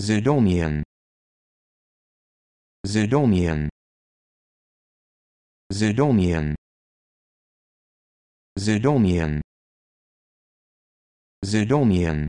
Zidonian Zidonian Zidonian Zidonian Zidonian